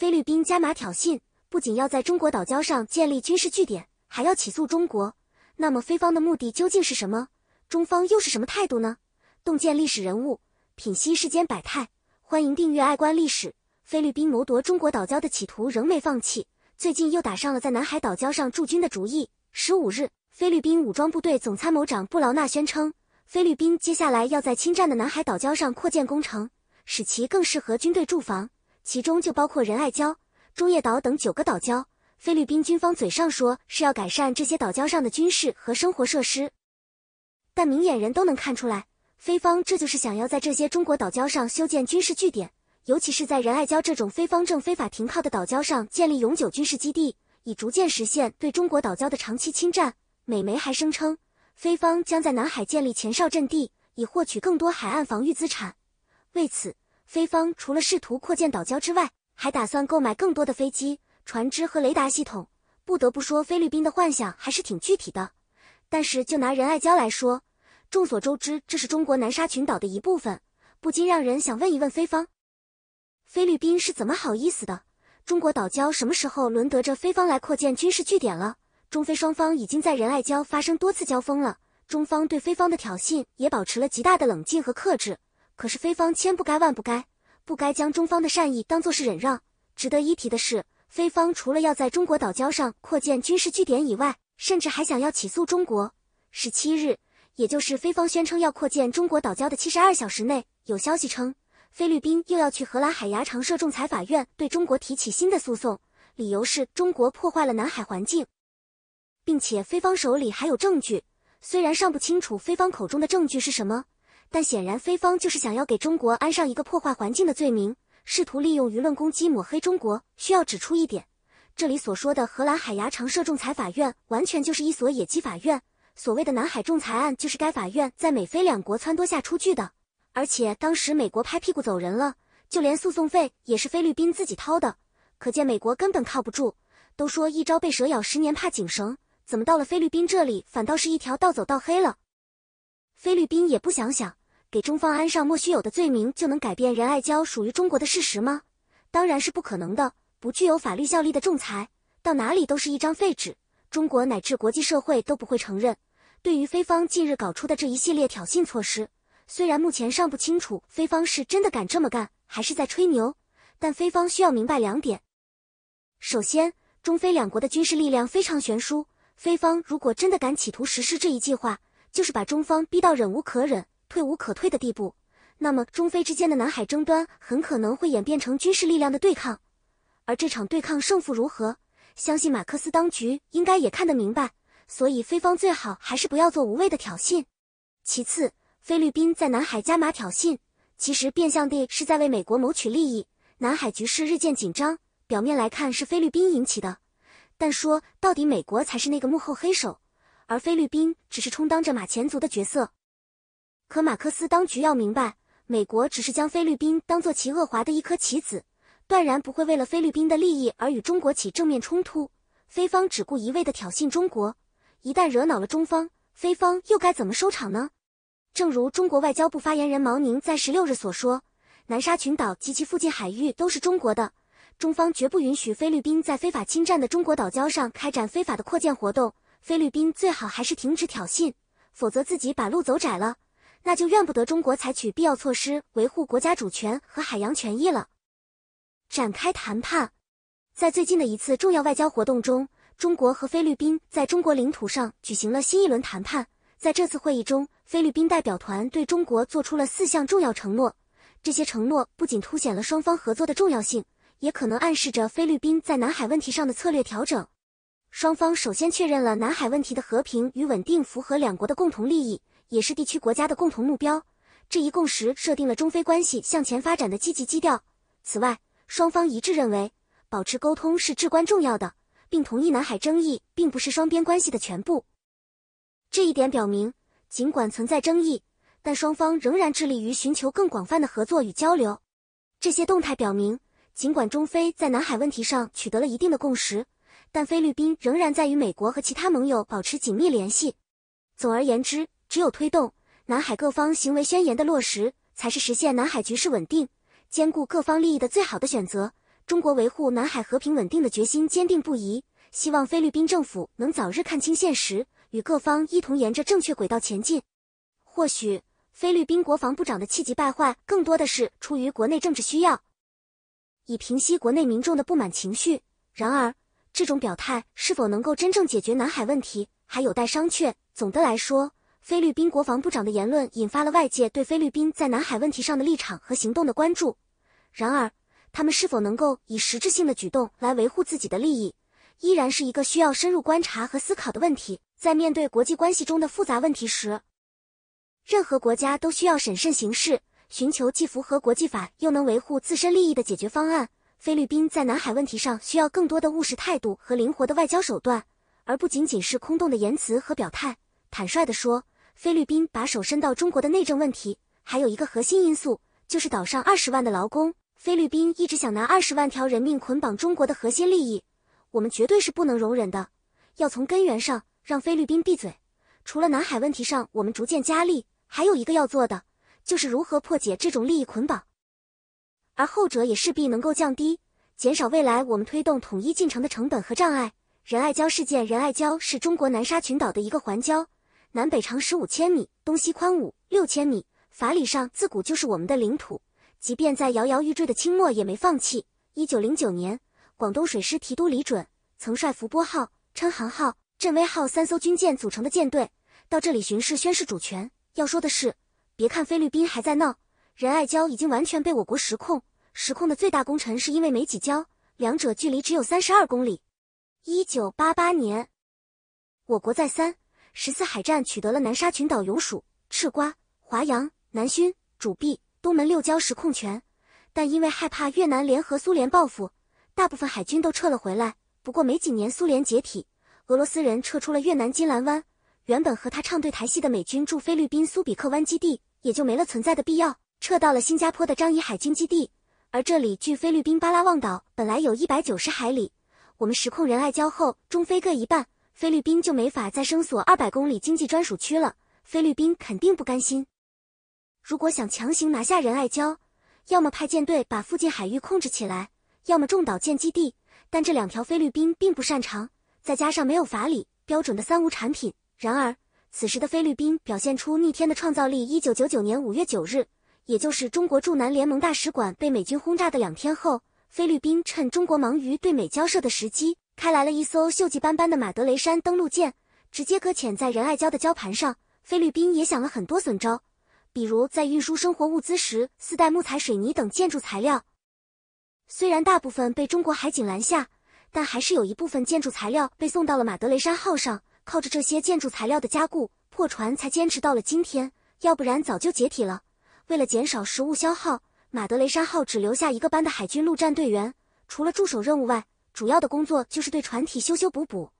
菲律宾加码挑衅，不仅要在中国岛礁上建立军事据点，还要起诉中国。那么菲方的目的究竟是什么？中方又是什么态度呢？洞见历史人物，品析世间百态，欢迎订阅爱观历史。菲律宾谋夺中国岛礁的企图仍没放弃，最近又打上了在南海岛礁上驻军的主意。十五日，菲律宾武装部队总参谋长布劳纳宣称，菲律宾接下来要在侵占的南海岛礁上扩建工程，使其更适合军队驻防。其中就包括仁爱礁、中业岛等九个岛礁。菲律宾军方嘴上说是要改善这些岛礁上的军事和生活设施，但明眼人都能看出来，菲方这就是想要在这些中国岛礁上修建军事据点，尤其是在仁爱礁这种菲方正非法停靠的岛礁上建立永久军事基地，以逐渐实现对中国岛礁的长期侵占。美媒还声称，菲方将在南海建立前哨阵地，以获取更多海岸防御资产。为此，菲方除了试图扩建岛礁之外，还打算购买更多的飞机、船只和雷达系统。不得不说，菲律宾的幻想还是挺具体的。但是，就拿仁爱礁来说，众所周知，这是中国南沙群岛的一部分，不禁让人想问一问菲方：菲律宾是怎么好意思的？中国岛礁什么时候轮得着菲方来扩建军事据点了？中菲双方已经在仁爱礁发生多次交锋了，中方对菲方的挑衅也保持了极大的冷静和克制。可是菲方千不该万不该，不该将中方的善意当做是忍让。值得一提的是，菲方除了要在中国岛礁上扩建军事据点以外，甚至还想要起诉中国。十七日，也就是菲方宣称要扩建中国岛礁的七十二小时内，有消息称，菲律宾又要去荷兰海牙常设仲裁法院对中国提起新的诉讼，理由是中国破坏了南海环境，并且菲方手里还有证据，虽然尚不清楚菲方口中的证据是什么。但显然，菲方就是想要给中国安上一个破坏环境的罪名，试图利用舆论攻击抹黑中国。需要指出一点，这里所说的荷兰海牙常设仲裁法院，完全就是一所野鸡法院。所谓的南海仲裁案，就是该法院在美菲两国撺掇下出具的。而且当时美国拍屁股走人了，就连诉讼费也是菲律宾自己掏的。可见美国根本靠不住。都说一朝被蛇咬，十年怕井绳，怎么到了菲律宾这里，反倒是一条道走到黑了？菲律宾也不想想。给中方安上莫须有的罪名，就能改变仁爱礁属于中国的事实吗？当然是不可能的。不具有法律效力的仲裁，到哪里都是一张废纸，中国乃至国际社会都不会承认。对于菲方近日搞出的这一系列挑衅措施，虽然目前尚不清楚菲方是真的敢这么干，还是在吹牛，但菲方需要明白两点：首先，中菲两国的军事力量非常悬殊，菲方如果真的敢企图实施这一计划，就是把中方逼到忍无可忍。退无可退的地步，那么中非之间的南海争端很可能会演变成军事力量的对抗，而这场对抗胜负如何，相信马克思当局应该也看得明白。所以菲方最好还是不要做无谓的挑衅。其次，菲律宾在南海加码挑衅，其实变相地是在为美国谋取利益。南海局势日渐紧张，表面来看是菲律宾引起的，但说到底，美国才是那个幕后黑手，而菲律宾只是充当着马前卒的角色。可马克思当局要明白，美国只是将菲律宾当做其恶华的一颗棋子，断然不会为了菲律宾的利益而与中国起正面冲突。菲方只顾一味的挑衅中国，一旦惹恼了中方，菲方又该怎么收场呢？正如中国外交部发言人毛宁在十六日所说，南沙群岛及其附近海域都是中国的，中方绝不允许菲律宾在非法侵占的中国岛礁上开展非法的扩建活动。菲律宾最好还是停止挑衅，否则自己把路走窄了。那就怨不得中国采取必要措施维护国家主权和海洋权益了。展开谈判，在最近的一次重要外交活动中，中国和菲律宾在中国领土上举行了新一轮谈判。在这次会议中，菲律宾代表团对中国做出了四项重要承诺。这些承诺不仅凸显了双方合作的重要性，也可能暗示着菲律宾在南海问题上的策略调整。双方首先确认了南海问题的和平与稳定符合两国的共同利益。也是地区国家的共同目标。这一共识设定了中非关系向前发展的积极基调。此外，双方一致认为保持沟通是至关重要的，并同意南海争议并不是双边关系的全部。这一点表明，尽管存在争议，但双方仍然致力于寻求更广泛的合作与交流。这些动态表明，尽管中非在南海问题上取得了一定的共识，但菲律宾仍然在与美国和其他盟友保持紧密联系。总而言之。只有推动南海各方行为宣言的落实，才是实现南海局势稳定、兼顾各方利益的最好的选择。中国维护南海和平稳定的决心坚定不移，希望菲律宾政府能早日看清现实，与各方一同沿着正确轨道前进。或许菲律宾国防部长的气急败坏，更多的是出于国内政治需要，以平息国内民众的不满情绪。然而，这种表态是否能够真正解决南海问题，还有待商榷。总的来说。菲律宾国防部长的言论引发了外界对菲律宾在南海问题上的立场和行动的关注。然而，他们是否能够以实质性的举动来维护自己的利益，依然是一个需要深入观察和思考的问题。在面对国际关系中的复杂问题时，任何国家都需要审慎行事，寻求既符合国际法又能维护自身利益的解决方案。菲律宾在南海问题上需要更多的务实态度和灵活的外交手段，而不仅仅是空洞的言辞和表态。坦率的说。菲律宾把手伸到中国的内政问题，还有一个核心因素就是岛上二十万的劳工。菲律宾一直想拿二十万条人命捆绑中国的核心利益，我们绝对是不能容忍的。要从根源上让菲律宾闭嘴。除了南海问题上我们逐渐加力，还有一个要做的就是如何破解这种利益捆绑，而后者也势必能够降低、减少未来我们推动统一进程的成本和障碍。仁爱礁事件，仁爱礁是中国南沙群岛的一个环礁。南北长十五千米，东西宽五六千米，法理上自古就是我们的领土，即便在摇摇欲坠的清末也没放弃。一九零九年，广东水师提督李准曾率福波号、琛航号、镇威号三艘军舰组成的舰队到这里巡视，宣示主权。要说的是，别看菲律宾还在闹，仁爱礁已经完全被我国实控。实控的最大功臣是因为没几礁，两者距离只有三十二公里。一九八八年，我国再三。十四海战取得了南沙群岛永暑、赤瓜、华阳、南薰、主壁、东门六礁实控权，但因为害怕越南联合苏联报复，大部分海军都撤了回来。不过没几年，苏联解体，俄罗斯人撤出了越南金兰湾，原本和他唱对台戏的美军驻菲律宾苏比克湾基地也就没了存在的必要，撤到了新加坡的樟宜海军基地。而这里距菲律宾巴拉望岛本来有一百九十海里，我们实控仁爱礁后，中菲各一半。菲律宾就没法再伸索二百公里经济专属区了，菲律宾肯定不甘心。如果想强行拿下仁爱礁，要么派舰队把附近海域控制起来，要么重岛建基地，但这两条菲律宾并不擅长，再加上没有法理标准的三无产品。然而，此时的菲律宾表现出逆天的创造力。一九九九年五月九日，也就是中国驻南联盟大使馆被美军轰炸的两天后，菲律宾趁中国忙于对美交涉的时机。开来了一艘锈迹斑斑的马德雷山登陆舰，直接搁浅在仁爱礁的礁盘上。菲律宾也想了很多损招，比如在运输生活物资时四带木材、水泥等建筑材料。虽然大部分被中国海警拦下，但还是有一部分建筑材料被送到了马德雷山号上。靠着这些建筑材料的加固，破船才坚持到了今天，要不然早就解体了。为了减少食物消耗，马德雷山号只留下一个班的海军陆战队员，除了驻守任务外。主要的工作就是对船体修修补补。